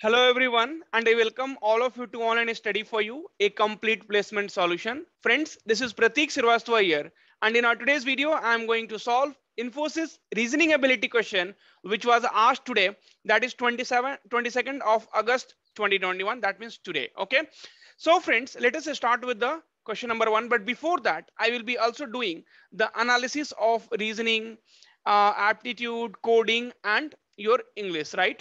Hello everyone and I welcome all of you to online study for you a complete placement solution. Friends, this is Pratik Srivastava here and in our today's video I am going to solve Infosys reasoning ability question which was asked today that is 27 22nd of August 2021 that means today okay. So friends, let us start with the question number 1 but before that I will be also doing the analysis of reasoning uh, aptitude coding and your English right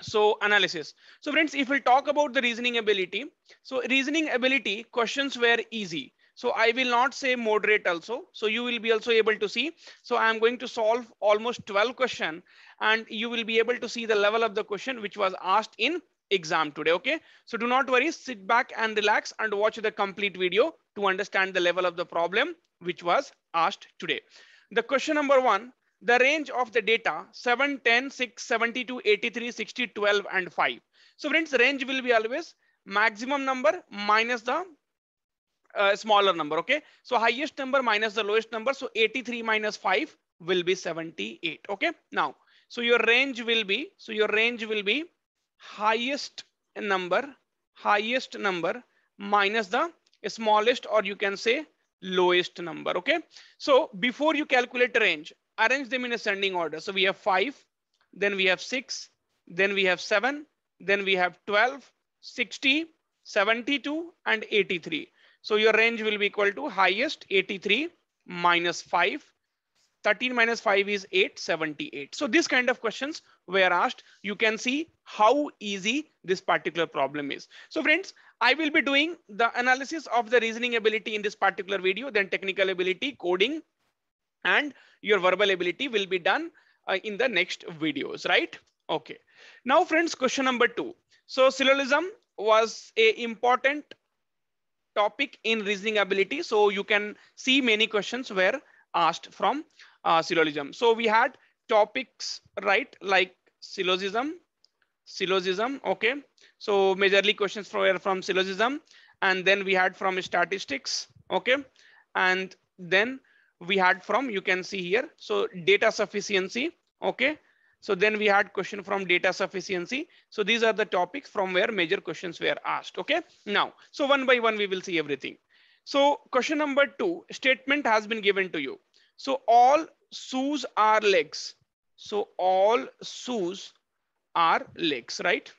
so analysis so friends if we talk about the reasoning ability so reasoning ability questions were easy so i will not say moderate also so you will be also able to see so i'm going to solve almost 12 question and you will be able to see the level of the question which was asked in exam today okay so do not worry sit back and relax and watch the complete video to understand the level of the problem which was asked today the question number one the range of the data 7, 10, 6, 72, 83, 60, 12, and 5. So friends, range will be always maximum number minus the uh, smaller number. Okay. So highest number minus the lowest number. So 83 minus 5 will be 78. Okay. Now, so your range will be, so your range will be highest number, highest number minus the smallest or you can say lowest number. Okay. So before you calculate range, arrange them in ascending order. So we have five, then we have six, then we have seven, then we have 12, 60, 72, and 83. So your range will be equal to highest 83 minus five. 13 minus 5 is 8, 78. So this kind of questions were asked. You can see how easy this particular problem is. So friends, I will be doing the analysis of the reasoning ability in this particular video, then technical ability, coding, and your verbal ability will be done uh, in the next videos, right? Okay. Now friends, question number two. So syllogism was a important topic in reasoning ability. So you can see many questions were asked from uh, syllogism. So we had topics, right? Like syllogism, syllogism. Okay. So majorly questions were from syllogism and then we had from statistics. Okay. And then we had from, you can see here. So data sufficiency, okay. So then we had question from data sufficiency. So these are the topics from where major questions were asked, okay. Now, so one by one, we will see everything. So question number two, statement has been given to you. So all shoes are legs. So all shoes are legs, right?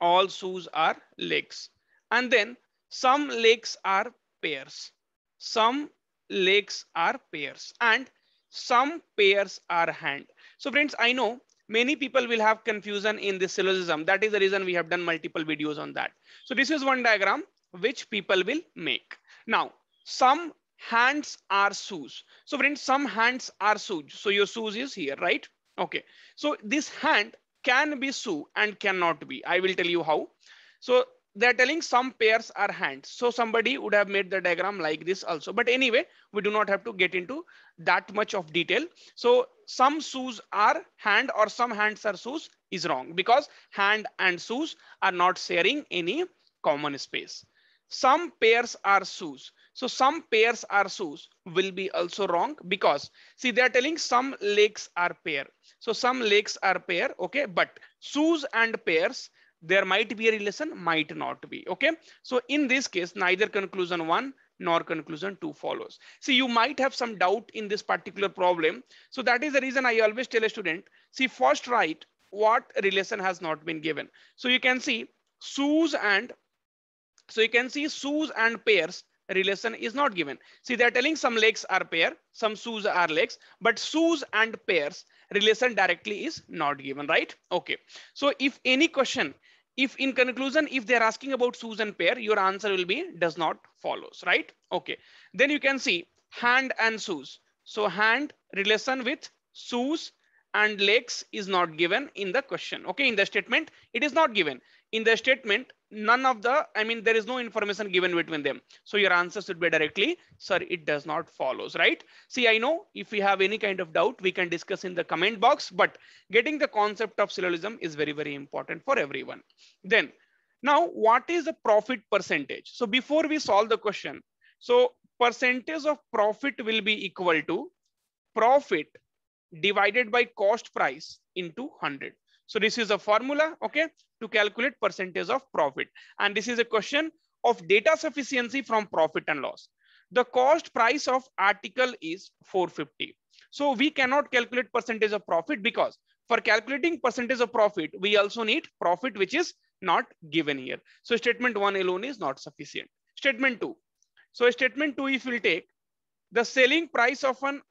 All shoes are legs. And then some legs are pairs. Some legs are pairs and some pairs are hand. So friends, I know many people will have confusion in this syllogism. That is the reason we have done multiple videos on that. So this is one diagram which people will make. Now, some hands are shoes. So friends, some hands are shoes. So your shoes is here, right? Okay. So this hand can be shoe and cannot be. I will tell you how. So they're telling some pairs are hands. So somebody would have made the diagram like this also. But anyway, we do not have to get into that much of detail. So some shoes are hand or some hands are shoes is wrong because hand and shoes are not sharing any common space. Some pairs are shoes. So some pairs are shoes will be also wrong because see they're telling some legs are pair. So some legs are pair. Okay. But shoes and pairs there might be a relation, might not be. Okay. So in this case, neither conclusion one nor conclusion two follows. See, you might have some doubt in this particular problem. So that is the reason I always tell a student, see first write what relation has not been given. So you can see Sue's and, so you can see Sue's and pairs relation is not given. See, they're telling some legs are pair, some shoes are legs, but shoes and pairs relation directly is not given, right? Okay. So if any question if in conclusion, if they're asking about Susan pair, your answer will be does not follows, right? Okay. Then you can see hand and shoes. So hand relation with shoes and legs is not given in the question. Okay. In the statement, it is not given. In the statement, none of the, I mean, there is no information given between them. So your answer should be directly, sir, it does not follows, right? See, I know if we have any kind of doubt, we can discuss in the comment box, but getting the concept of syllogism is very, very important for everyone. Then now what is the profit percentage? So before we solve the question, so percentage of profit will be equal to profit divided by cost price into 100. So this is a formula, okay, to calculate percentage of profit. And this is a question of data sufficiency from profit and loss. The cost price of article is 450. So we cannot calculate percentage of profit because for calculating percentage of profit, we also need profit, which is not given here. So statement one alone is not sufficient. Statement two. So statement two, if we will take the selling price of an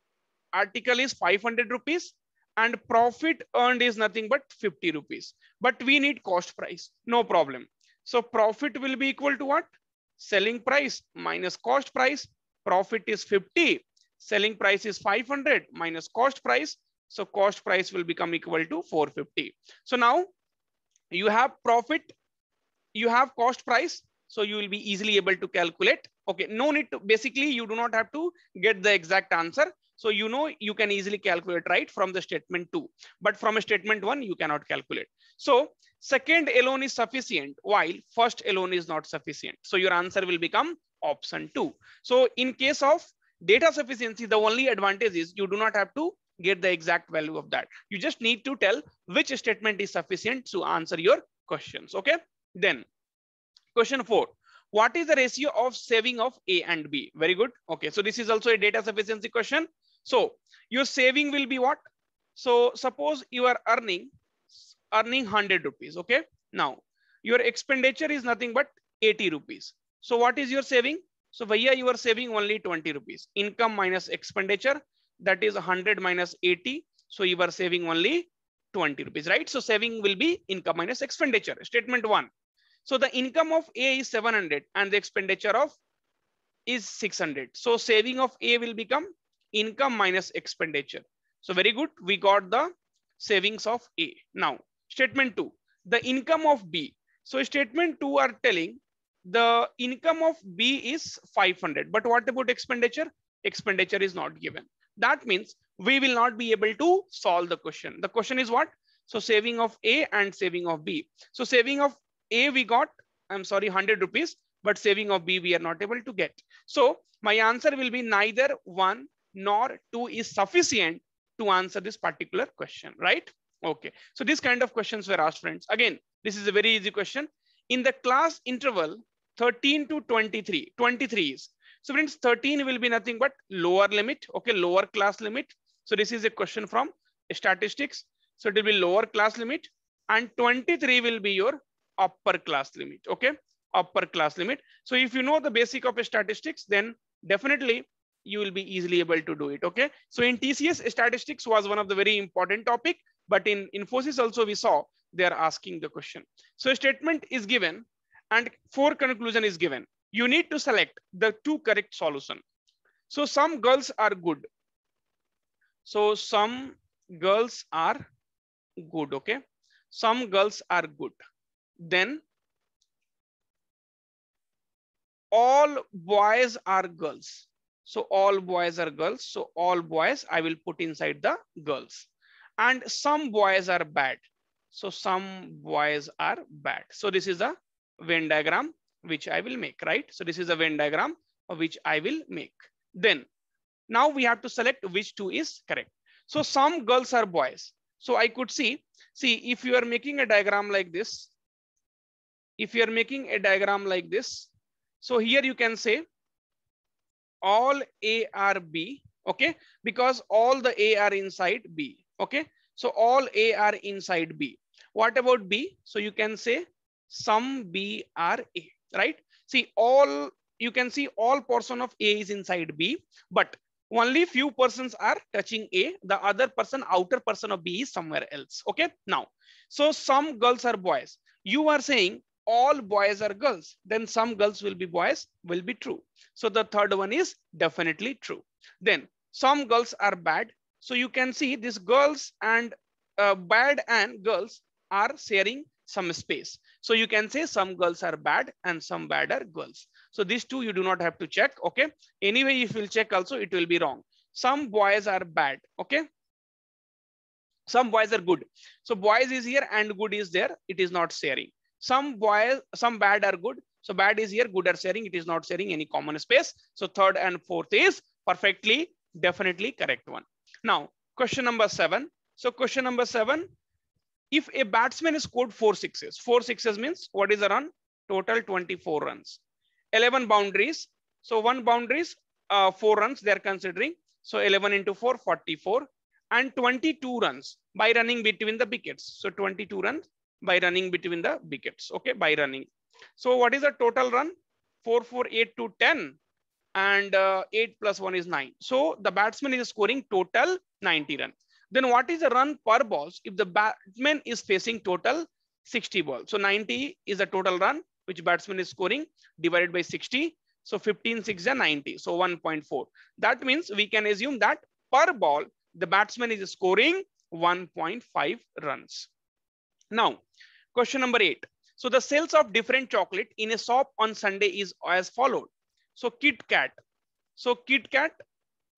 article is 500 rupees and profit earned is nothing but 50 rupees. But we need cost price, no problem. So profit will be equal to what? Selling price minus cost price. Profit is 50. Selling price is 500 minus cost price. So cost price will become equal to 450. So now you have profit, you have cost price. So you will be easily able to calculate. Okay, no need to, basically you do not have to get the exact answer. So you know you can easily calculate right from the statement two, but from a statement one, you cannot calculate. So second alone is sufficient while first alone is not sufficient. So your answer will become option two. So in case of data sufficiency, the only advantage is you do not have to get the exact value of that. You just need to tell which statement is sufficient to answer your questions. Okay. Then question four, what is the ratio of saving of A and B? Very good. Okay. So this is also a data sufficiency question. So your saving will be what? So suppose you are earning earning 100 rupees. Okay. Now your expenditure is nothing but 80 rupees. So what is your saving? So Vaya, you are saving only 20 rupees. Income minus expenditure, that is 100 minus 80. So you are saving only 20 rupees, right? So saving will be income minus expenditure. Statement one. So the income of A is 700 and the expenditure of is 600. So saving of A will become income minus expenditure. So very good. We got the savings of A. Now, statement two, the income of B. So statement two are telling the income of B is 500. But what about expenditure? Expenditure is not given. That means we will not be able to solve the question. The question is what? So saving of A and saving of B. So saving of A we got, I'm sorry, 100 rupees, but saving of B we are not able to get. So my answer will be neither one nor 2 is sufficient to answer this particular question, right? Okay, so these kind of questions were asked, friends. Again, this is a very easy question. In the class interval 13 to 23, 23 is. So friends, 13 will be nothing but lower limit, okay, lower class limit. So this is a question from statistics. So it will be lower class limit and 23 will be your upper class limit, okay, upper class limit. So if you know the basic of statistics, then definitely you will be easily able to do it. Okay. So in TCS, statistics was one of the very important topic, but in Infosys also we saw they are asking the question. So a statement is given and four conclusion is given. You need to select the two correct solution. So some girls are good. So some girls are good. Okay. Some girls are good. Then all boys are girls. So all boys are girls. So all boys, I will put inside the girls. And some boys are bad. So some boys are bad. So this is a Venn diagram, which I will make, right? So this is a Venn diagram which I will make. Then now we have to select which two is correct. So some girls are boys. So I could see, see if you are making a diagram like this, if you are making a diagram like this, so here you can say all A are B, okay? Because all the A are inside B, okay? So all A are inside B. What about B? So you can say some B are A, right? See all, you can see all portion of A is inside B, but only few persons are touching A. The other person, outer person of B is somewhere else, okay? Now, so some girls are boys. You are saying all boys are girls, then some girls will be boys will be true. So the third one is definitely true. Then some girls are bad. So you can see these girls and uh, bad and girls are sharing some space. So you can say some girls are bad and some bad are girls. So these two you do not have to check. Okay. Anyway, if you'll check also, it will be wrong. Some boys are bad. Okay some boys are good so boys is here and good is there it is not sharing some boys, some bad are good. So bad is here, good are sharing. It is not sharing any common space. So third and fourth is perfectly, definitely correct one. Now, question number seven. So question number seven, if a batsman is scored four sixes, four sixes means what is a run? Total 24 runs, 11 boundaries. So one boundaries, uh, four runs they're considering. So 11 into 4, 44 and 22 runs by running between the wickets. So 22 runs by running between the wickets, okay, by running. So what is the total run? 4, 4, 8 to 10 and uh, 8 plus 1 is 9. So the batsman is scoring total 90 run. Then what is the run per balls if the batsman is facing total 60 balls? So 90 is the total run which batsman is scoring divided by 60. So 15, 6 and 90. So 1.4. That means we can assume that per ball, the batsman is scoring 1.5 runs. Now, Question number eight. So the sales of different chocolate in a shop on Sunday is as followed. So Kit Kat. So Kit Kat,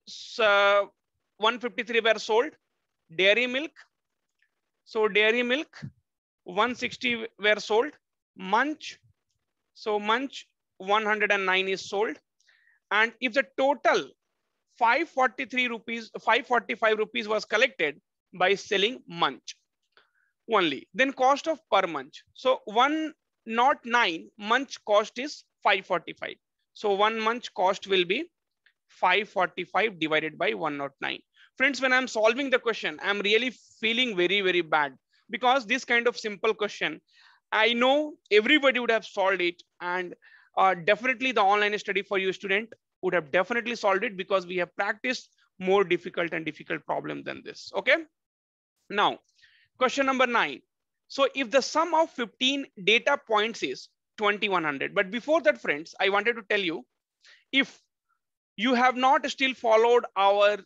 so uh, 153 were sold. Dairy milk. So dairy milk, 160 were sold. Munch. So Munch, 109 is sold. And if the total 543 rupees, 545 rupees was collected by selling Munch only. Then cost of per munch. So one not nine munch cost is 545. So one munch cost will be 545 divided by 109. Friends, when I'm solving the question, I'm really feeling very, very bad because this kind of simple question, I know everybody would have solved it and uh, definitely the online study for you student would have definitely solved it because we have practiced more difficult and difficult problem than this. Okay. Now, Question number nine. So if the sum of 15 data points is 2100, but before that friends, I wanted to tell you, if you have not still followed our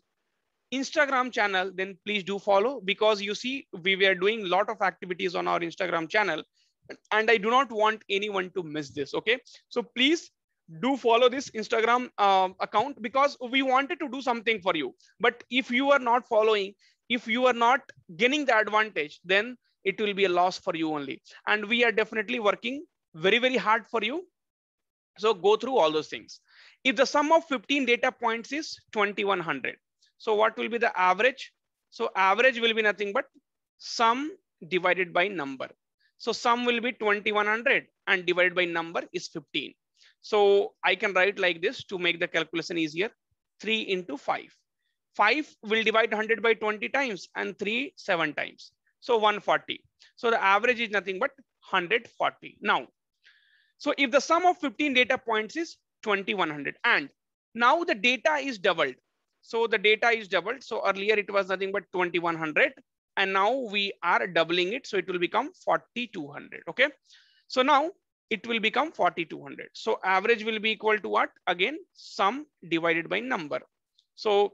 Instagram channel, then please do follow because you see, we were doing a lot of activities on our Instagram channel and I do not want anyone to miss this. Okay. So please do follow this Instagram uh, account because we wanted to do something for you. But if you are not following, if you are not gaining the advantage, then it will be a loss for you only. And we are definitely working very, very hard for you. So go through all those things. If the sum of 15 data points is 2100, so what will be the average? So average will be nothing but sum divided by number. So sum will be 2100 and divided by number is 15. So I can write like this to make the calculation easier. 3 into 5. 5 will divide 100 by 20 times and 3 7 times. So 140. So the average is nothing but 140. Now, so if the sum of 15 data points is 2100 and now the data is doubled. So the data is doubled. So earlier it was nothing but 2100 and now we are doubling it. So it will become 4200. Okay. So now it will become 4200. So average will be equal to what? Again, sum divided by number. So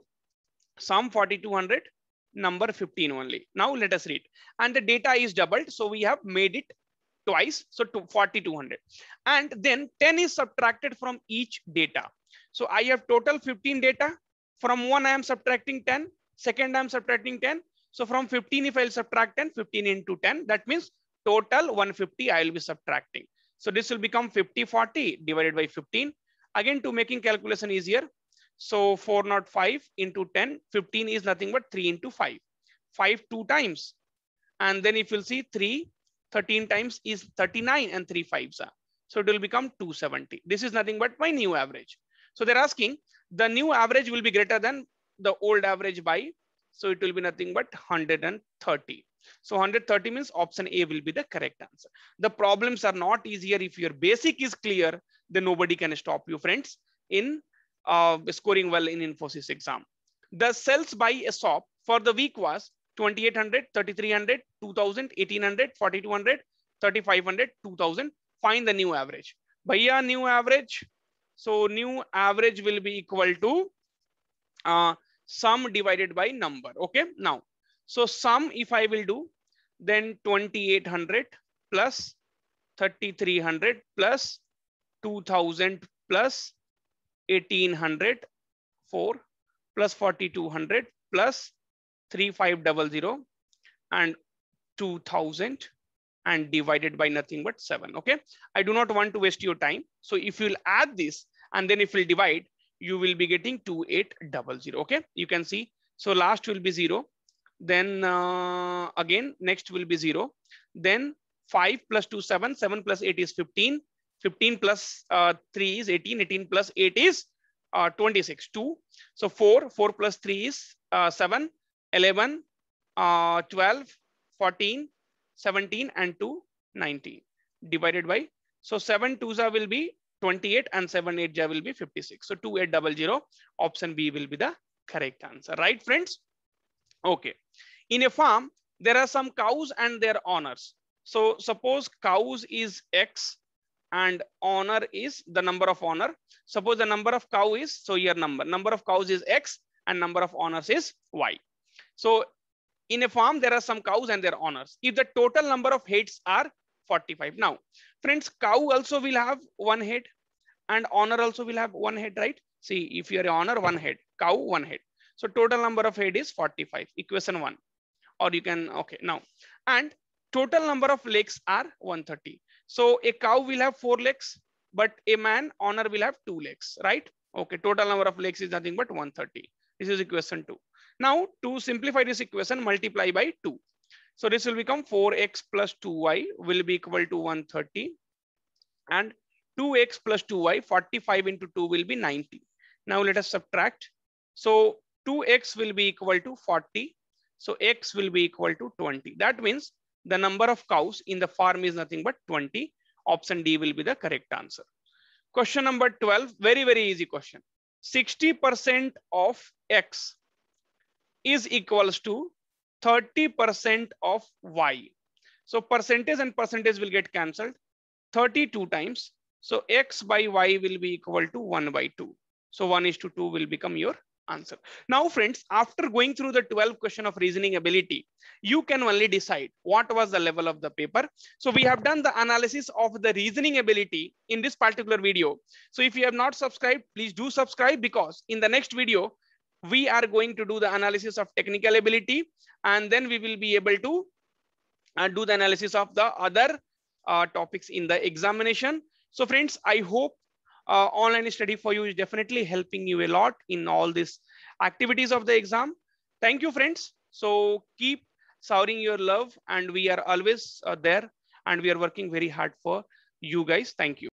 sum 4200 number 15 only. Now let us read. And the data is doubled. So we have made it twice. So to 4200. And then 10 is subtracted from each data. So I have total 15 data. From one, I am subtracting 10. Second, I am subtracting 10. So from 15, if I'll subtract 10, 15 into 10, that means total 150 I will be subtracting. So this will become 50, 40 divided by 15. Again, to making calculation easier, so 4 not 5 into 10, 15 is nothing but 3 into 5. 5 two times. And then if you'll see 3, 13 times is 39 and 3 fives are. So it will become 270. This is nothing but my new average. So they're asking the new average will be greater than the old average by. So it will be nothing but 130. So 130 means option A will be the correct answer. The problems are not easier. If your basic is clear, then nobody can stop you friends in uh, scoring well in Infosys exam. The sales by SOP for the week was 2800, 3300, 2000, 1800, 4200, 3500, 2000. Find the new average. Bhaiya new average. So new average will be equal to uh, sum divided by number. Okay. Now, so sum if I will do then 2800 plus 3300 plus 2000 plus 1804 plus 4200 plus 3500 and 2000 and divided by nothing but 7 okay i do not want to waste your time so if you'll add this and then if you'll divide you will be getting 2800 okay you can see so last will be 0 then uh, again next will be 0 then 5 plus 2 7 7 plus 8 is 15 15 plus, uh, 3 is 18, 18 plus 8 is uh, 26, 2. So 4, 4 plus 3 is uh, 7, 11, uh, 12, 14, 17 and 2, 19 divided by. So 7 2s will be 28 and 7 8 will be 56. So double 0. option B will be the correct answer. Right friends? Okay. In a farm, there are some cows and their owners. So suppose cows is X and honor is the number of honor. Suppose the number of cow is, so here number, number of cows is X and number of honors is Y. So in a farm, there are some cows and their honors. If the total number of heads are 45. Now, friends, cow also will have one head and honor also will have one head, right? See, if you're honor, one head, cow, one head. So total number of head is 45, equation one. Or you can, okay, now. And total number of legs are 130. So a cow will have four legs, but a man honor will have two legs, right? Okay, total number of legs is nothing but 130. This is equation two. Now to simplify this equation, multiply by two. So this will become 4x plus 2y will be equal to 130. And 2x plus 2y, 45 into 2 will be 90. Now let us subtract. So 2x will be equal to 40. So x will be equal to 20. That means the number of cows in the farm is nothing but 20. Option D will be the correct answer. Question number 12, very, very easy question. 60% of X is equals to 30% of Y. So percentage and percentage will get cancelled 32 times. So X by Y will be equal to 1 by 2. So 1 is to 2 will become your answer. Now, friends, after going through the 12 question of reasoning ability, you can only decide what was the level of the paper. So we have done the analysis of the reasoning ability in this particular video. So if you have not subscribed, please do subscribe because in the next video, we are going to do the analysis of technical ability and then we will be able to uh, do the analysis of the other uh, topics in the examination. So friends, I hope uh, online study for you is definitely helping you a lot in all these activities of the exam. Thank you, friends. So keep showering your love and we are always uh, there and we are working very hard for you guys. Thank you.